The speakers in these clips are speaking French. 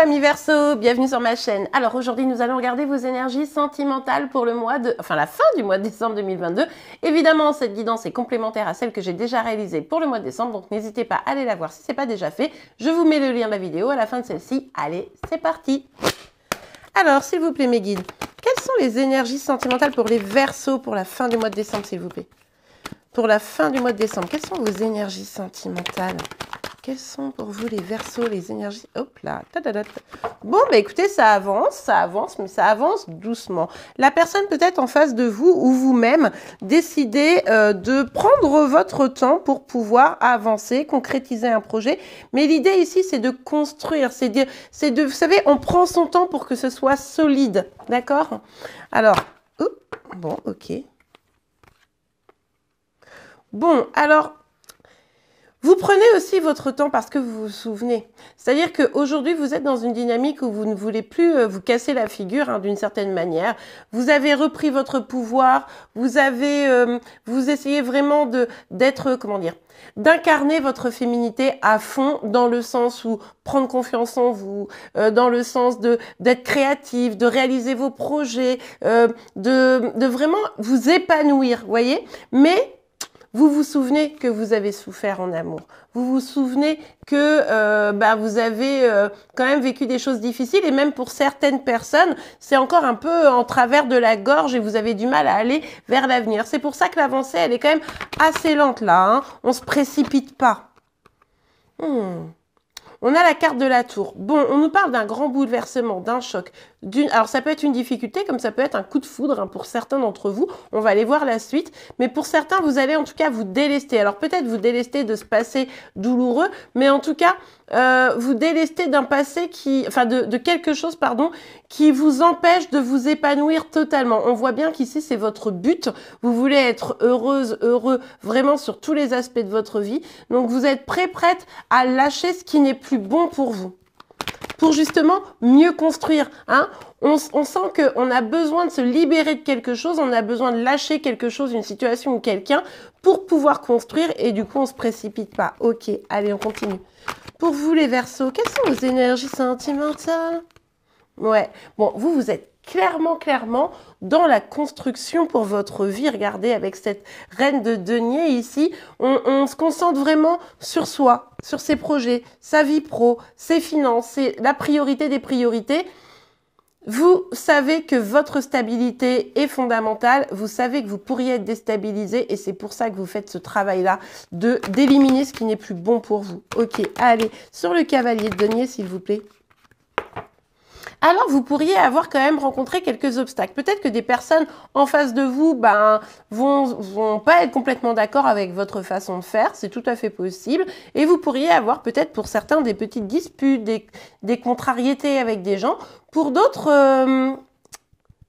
amis Verso, bienvenue sur ma chaîne. Alors aujourd'hui nous allons regarder vos énergies sentimentales pour le mois de, enfin la fin du mois de décembre 2022. Évidemment cette guidance est complémentaire à celle que j'ai déjà réalisée pour le mois de décembre, donc n'hésitez pas à aller la voir si ce n'est pas déjà fait. Je vous mets le lien de la vidéo à la fin de celle-ci. Allez, c'est parti Alors s'il vous plaît mes guides, quelles sont les énergies sentimentales pour les versos pour la fin du mois de décembre s'il vous plaît Pour la fin du mois de décembre, quelles sont vos énergies sentimentales quels sont pour vous les versos, les énergies Hop là. Bon, bah, écoutez, ça avance, ça avance, mais ça avance doucement. La personne peut-être en face de vous ou vous-même décidez euh, de prendre votre temps pour pouvoir avancer, concrétiser un projet. Mais l'idée ici, c'est de construire, c'est de, de, vous savez, on prend son temps pour que ce soit solide, d'accord Alors, bon, ok. Bon, alors vous prenez aussi votre temps parce que vous vous souvenez. C'est-à-dire qu'aujourd'hui, vous êtes dans une dynamique où vous ne voulez plus euh, vous casser la figure hein, d'une certaine manière. Vous avez repris votre pouvoir. Vous avez, euh, vous essayez vraiment de d'être, euh, comment dire, d'incarner votre féminité à fond dans le sens où prendre confiance en vous, dans le sens de d'être créative, de réaliser vos projets, de de vraiment vous épanouir, voyez. Mais vous vous souvenez que vous avez souffert en amour. Vous vous souvenez que euh, bah, vous avez euh, quand même vécu des choses difficiles et même pour certaines personnes, c'est encore un peu en travers de la gorge et vous avez du mal à aller vers l'avenir. C'est pour ça que l'avancée, elle est quand même assez lente là. on hein. On se précipite pas. Hmm. On a la carte de la tour. Bon, on nous parle d'un grand bouleversement, d'un choc, alors ça peut être une difficulté comme ça peut être un coup de foudre hein, pour certains d'entre vous. On va aller voir la suite. Mais pour certains, vous allez en tout cas vous délester. Alors peut-être vous délester de ce passé douloureux, mais en tout cas euh, vous délester d'un passé qui, enfin de, de, quelque chose pardon, qui vous empêche de vous épanouir totalement. On voit bien qu'ici c'est votre but. Vous voulez être heureuse, heureux, vraiment sur tous les aspects de votre vie. Donc vous êtes prêt, prête à lâcher ce qui n'est plus bon pour vous pour justement mieux construire. Hein on, sent qu'on a besoin de se libérer de quelque chose, on a besoin de lâcher quelque chose, une situation ou quelqu'un, pour pouvoir construire et du coup on se précipite pas. Ok, allez, on continue. Pour vous les versos, quelles sont vos énergies sentimentales Ouais, bon, vous, vous êtes clairement, clairement dans la construction pour votre vie. Regardez, avec cette reine de denier ici, on, se concentre vraiment sur soi, sur ses projets, sa vie pro, ses finances, c'est la priorité des priorités. Vous savez que votre stabilité est fondamentale, vous savez que vous pourriez être déstabilisé et c'est pour ça que vous faites ce travail-là de d'éliminer ce qui n'est plus bon pour vous. Ok, allez, sur le cavalier de denier, s'il vous plaît alors ah vous pourriez avoir quand même rencontré quelques obstacles. Peut-être que des personnes en face de vous ben, vont, vont pas être complètement d'accord avec votre façon de faire, c'est tout à fait possible, et vous pourriez avoir peut-être pour certains des petites disputes, des, contrariétés avec des gens, pour d'autres... Euh,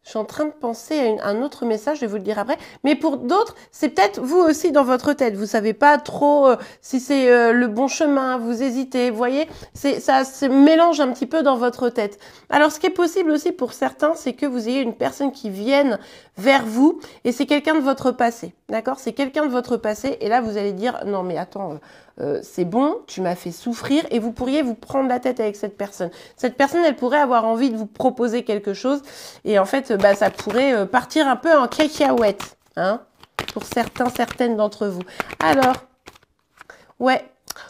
je suis en train de penser à, un autre message, je vais vous le dire après. Mais pour d'autres, c'est peut-être vous aussi dans votre tête. Vous savez pas trop euh, si c'est euh, le bon chemin, vous hésitez, vous voyez Ça se mélange un petit peu dans votre tête. Alors, ce qui est possible aussi pour certains, c'est que vous ayez une personne qui vienne vers vous et c'est quelqu'un de votre passé. D'accord C'est quelqu'un de votre passé et là, vous allez dire, non mais attends... Euh, euh, c'est bon, tu m'as fait souffrir et vous pourriez vous prendre la tête avec cette personne. Cette personne, elle pourrait avoir envie de vous proposer quelque chose et en fait, bah, ça pourrait euh, partir un peu en cacahuète, hein, pour certains, certaines d'entre vous. Alors, ouais,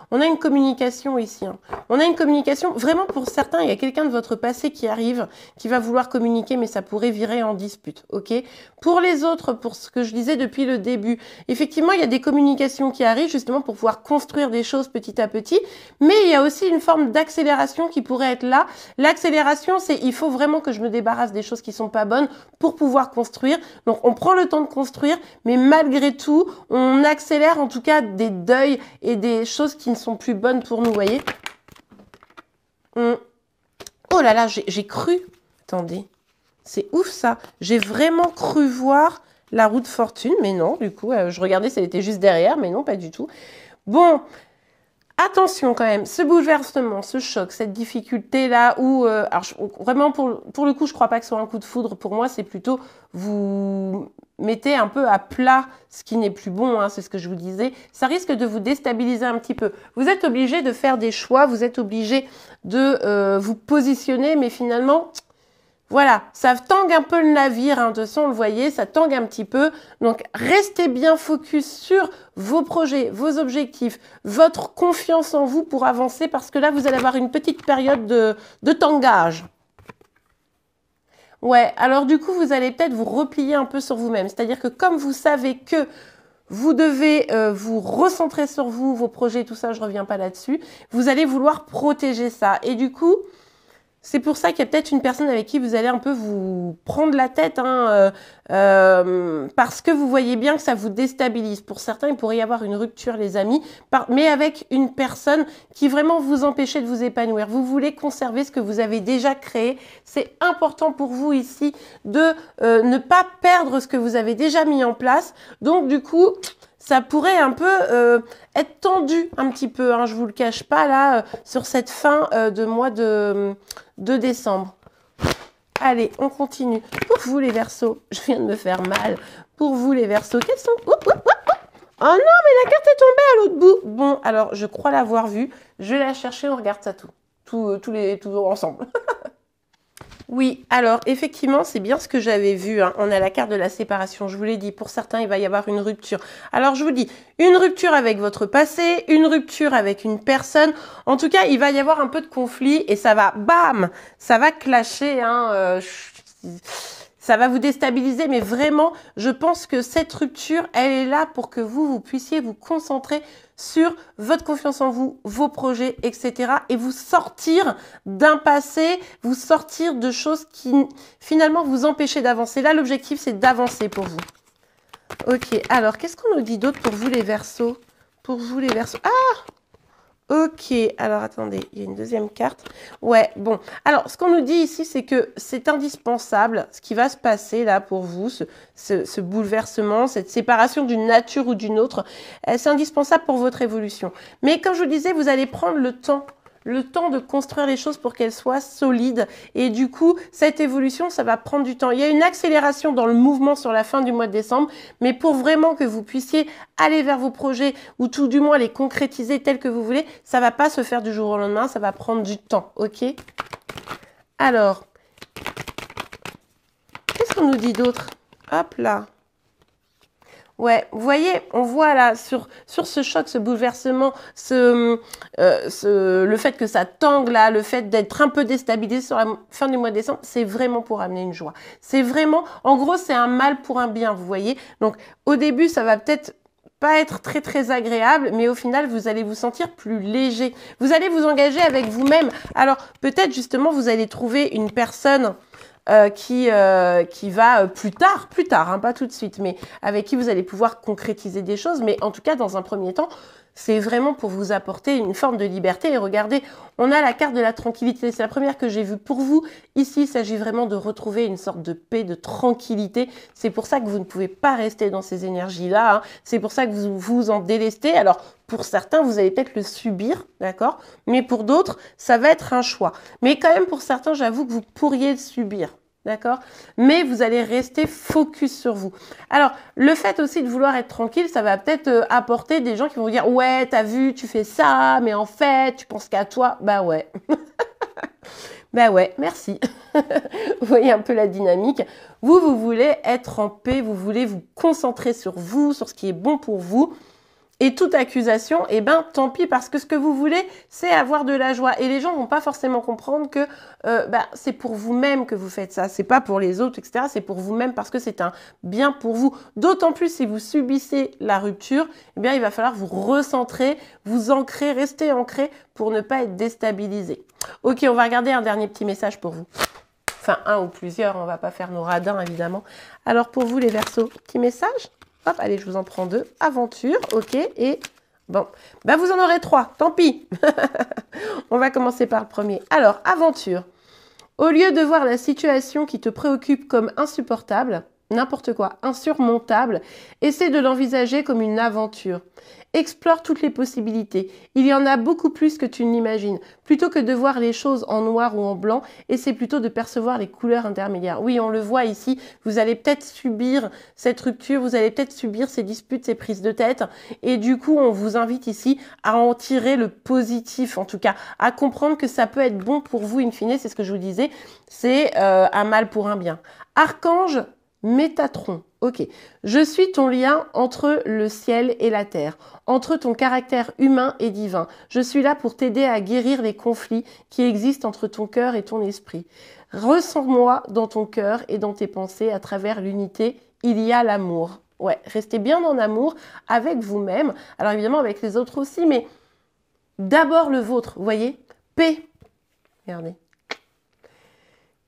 on a une communication ici. Hein. On a une communication, vraiment pour certains, il y a quelqu'un de votre passé qui arrive, qui va vouloir communiquer, mais ça pourrait virer en dispute, ok Pour les autres, pour ce que je disais depuis le début, effectivement, il y a des communications qui arrivent justement pour pouvoir construire des choses petit à petit, mais il y a aussi une forme d'accélération qui pourrait être là. L'accélération, c'est il faut vraiment que je me débarrasse des choses qui sont pas bonnes pour pouvoir construire. Donc on prend le temps de construire, mais malgré tout, on accélère en tout cas des deuils et des choses qui ne sont plus bonnes pour nous, voyez Hum. Oh là là, j'ai cru. Attendez. C'est ouf ça. J'ai vraiment cru voir la roue de fortune, mais non, du coup, euh, je regardais ça était juste derrière, mais non, pas du tout. Bon, attention quand même, ce bouleversement, ce choc, cette difficulté-là, où, euh, alors vraiment, pour, pour le coup, je crois pas que ce soit un coup de foudre, pour moi, c'est plutôt vous mettez un peu à plat ce qui n'est plus bon, hein, c'est ce que je vous disais, ça risque de vous déstabiliser un petit peu. Vous êtes obligé de faire des choix, vous êtes obligé de euh, vous positionner, mais finalement, voilà, ça tangue un peu le navire, hein, de son, on le voyez, ça tangue un petit peu. Donc, restez bien focus sur vos projets, vos objectifs, votre confiance en vous pour avancer, parce que là, vous allez avoir une petite période de tangage. Ouais, alors du coup, vous allez peut-être vous replier un peu sur vous-même. C'est-à-dire que comme vous savez que vous devez euh, vous recentrer sur vous, vos projets, tout ça, je reviens pas là-dessus, vous allez vouloir protéger ça. Et du coup, c'est pour ça qu'il y a peut-être une personne avec qui vous allez un peu vous prendre la tête, hein, euh, euh, parce que vous voyez bien que ça vous déstabilise. Pour certains, il pourrait y avoir une rupture, les amis, mais avec une personne qui vraiment vous empêchait de vous épanouir. Vous voulez conserver ce que vous avez déjà créé. C'est important pour vous ici de euh, ne pas perdre ce que vous avez déjà mis en place. Donc du coup, ça pourrait un peu euh, être tendu un petit peu, hein, je vous le cache pas là, euh, sur cette fin euh, de mois de, décembre. Allez, on continue. Pour vous les versos, je viens de me faire mal. Pour vous les versos, quest sont... Ouh, oh non, mais la carte est tombée à l'autre bout. Bon, alors je crois l'avoir vue. Je vais la chercher, on regarde ça tout. tous les, tout ensemble. Oui, alors effectivement, c'est bien ce que j'avais vu. Hein. On a la carte de la séparation, je vous l'ai dit. Pour certains, il va y avoir une rupture. Alors je vous dis, une rupture avec votre passé, une rupture avec une personne. En tout cas, il va y avoir un peu de conflit et ça va, bam, ça va clasher. Hein, euh, ça va vous déstabiliser, mais vraiment, je pense que cette rupture, elle est là pour que vous, vous puissiez vous concentrer sur votre confiance en vous, vos projets, etc. Et vous sortir d'un passé, vous sortir de choses qui finalement vous empêchaient d'avancer. Là, l'objectif, c'est d'avancer pour vous. Ok, alors qu'est-ce qu'on nous dit d'autre pour vous les versos Pour vous les versos. Ah Ok, alors attendez, il y a une deuxième carte. Ouais, bon. Alors, ce qu'on nous dit ici, c'est que c'est indispensable ce qui va se passer là pour vous, ce, bouleversement, cette séparation d'une nature ou d'une autre. C'est indispensable pour votre évolution. Mais comme je vous disais, vous allez prendre le temps le temps de construire les choses pour qu'elles soient solides. Et du coup, cette évolution, ça va prendre du temps. Il y a une accélération dans le mouvement sur la fin du mois de décembre, mais pour vraiment que vous puissiez aller vers vos projets ou tout du moins les concrétiser tels que vous voulez, ça va pas se faire du jour au lendemain, ça va prendre du temps, ok Alors, qu'est-ce qu'on nous dit d'autre Hop là Ouais, vous voyez, on voit là sur sur ce choc, ce bouleversement, ce, euh, le fait que ça tangue là, le fait d'être un peu déstabilisé sur la fin du mois de décembre, c'est vraiment pour amener une joie. C'est vraiment, en gros, c'est un mal pour un bien, vous voyez. Donc au début, ça va peut-être pas être très très agréable, mais au final, vous allez vous sentir plus léger. Vous allez vous engager avec vous-même. Alors peut-être justement, vous allez trouver une personne euh, euh, qui, va euh, plus tard, plus tard, hein, pas tout de suite, mais avec qui vous allez pouvoir concrétiser des choses. Mais en tout cas, dans un premier temps, c'est vraiment pour vous apporter une forme de liberté. Et regardez, on a la carte de la tranquillité. C'est la première que j'ai vue pour vous. Ici, il s'agit vraiment de retrouver une sorte de paix, de tranquillité. C'est pour ça que vous ne pouvez pas rester dans ces énergies-là. Hein. C'est pour ça que vous vous en délestez. Alors, pour certains, vous allez peut-être le subir, d'accord Mais pour d'autres, ça va être un choix. Mais quand même, pour certains, j'avoue que vous pourriez le subir, D'accord Mais vous allez rester focus sur vous. Alors, le fait aussi de vouloir être tranquille, ça va peut-être euh, apporter des gens qui vont vous dire "Ouais, t'as vu, tu fais ça, mais en fait, tu penses qu'à toi." Bah ouais. bah ouais, merci. vous voyez un peu la dynamique. Vous vous voulez être en paix, vous voulez vous concentrer sur vous, sur ce qui est bon pour vous et toute accusation, eh ben tant pis parce que ce que vous voulez, c'est avoir de la joie. Et les gens vont pas forcément comprendre que euh, bah, c'est pour vous-même que vous faites ça, c'est pas pour les autres, etc. C'est pour vous-même parce que c'est un bien pour vous. D'autant plus si vous subissez la rupture, eh bien il va falloir vous recentrer, vous ancrer, rester ancré pour ne pas être déstabilisé. Ok, on va regarder un dernier petit message pour vous enfin un ou plusieurs, on va pas faire nos radins évidemment. Alors pour vous les versos, petit message Hop, allez, je vous en prends deux. Aventure, ok. Et bon, ben vous en aurez trois, tant pis. On va commencer par le premier. Alors, aventure. Au lieu de voir la situation qui te préoccupe comme insupportable, n'importe quoi, insurmontable, essaie de l'envisager comme une aventure. Explore toutes les possibilités. Il y en a beaucoup plus que tu n'imagines. Plutôt que de voir les choses en noir ou en blanc, essaie plutôt de percevoir les couleurs intermédiaires. Oui, on le voit ici, vous allez peut-être subir cette rupture, vous allez peut-être subir ces disputes, ces prises de tête. Et du coup, on vous invite ici à en tirer le positif, en tout cas, à comprendre que ça peut être bon pour vous, in fine, c'est ce que je vous disais, c'est euh, un mal pour un bien. Archange Métatron. Ok. Je suis ton lien entre le ciel et la terre, entre ton caractère humain et divin. Je suis là pour t'aider à guérir les conflits qui existent entre ton cœur et ton esprit. Ressens-moi dans ton cœur et dans tes pensées à travers l'unité. Il y a l'amour. Ouais, restez bien en amour avec vous-même. Alors évidemment avec les autres aussi, mais d'abord le vôtre, voyez Paix. Regardez.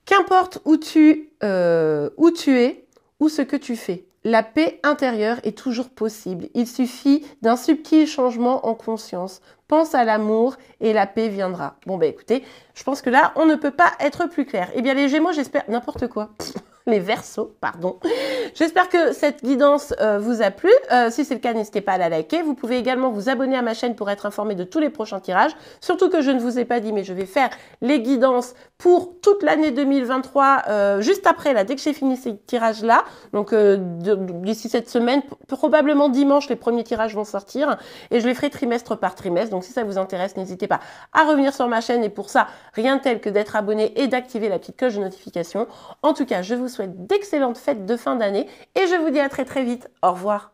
Qu'importe où tu, euh, où tu es, ce que tu fais. La paix intérieure est toujours possible. Il suffit d'un subtil changement en conscience. Pense à l'amour et la paix viendra. Bon, bah écoutez, je pense que là, on ne peut pas être plus clair. Eh bien, les Gémeaux, j'espère... N'importe quoi. les versos, pardon. J'espère que cette guidance euh, vous a plu. Euh, si c'est le cas, n'hésitez pas à la liker. Vous pouvez également vous abonner à ma chaîne pour être informé de tous les prochains tirages. Surtout que je ne vous ai pas dit, mais je vais faire les guidances pour toute l'année 2023, euh, juste après, là, dès que j'ai fini ces tirages-là. Donc, d'ici cette semaine, probablement dimanche, les premiers tirages vont sortir et je les ferai trimestre par trimestre. Donc, si ça vous intéresse, n'hésitez pas à revenir sur ma chaîne. Et pour ça, rien tel que d'être abonné et d'activer la petite cloche de notification. En tout cas, je vous souhaite d'excellentes fêtes de fin d'année et je vous dis à très très vite. Au revoir.